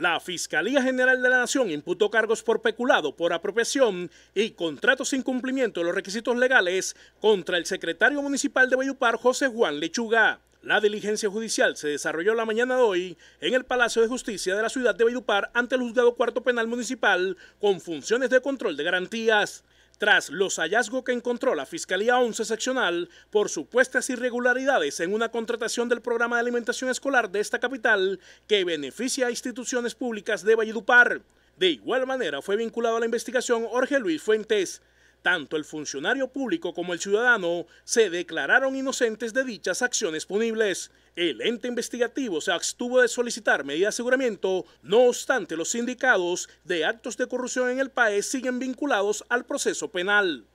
La Fiscalía General de la Nación imputó cargos por peculado, por apropiación y contratos sin cumplimiento de los requisitos legales contra el secretario municipal de Bayupar, José Juan Lechuga. La diligencia judicial se desarrolló la mañana de hoy en el Palacio de Justicia de la ciudad de Bayupar ante el juzgado cuarto penal municipal con funciones de control de garantías tras los hallazgos que encontró la Fiscalía 11 seccional por supuestas irregularidades en una contratación del programa de alimentación escolar de esta capital que beneficia a instituciones públicas de Valledupar. De igual manera fue vinculado a la investigación Jorge Luis Fuentes, tanto el funcionario público como el ciudadano se declararon inocentes de dichas acciones punibles. El ente investigativo se abstuvo de solicitar medidas de aseguramiento, no obstante los sindicados de actos de corrupción en el país siguen vinculados al proceso penal.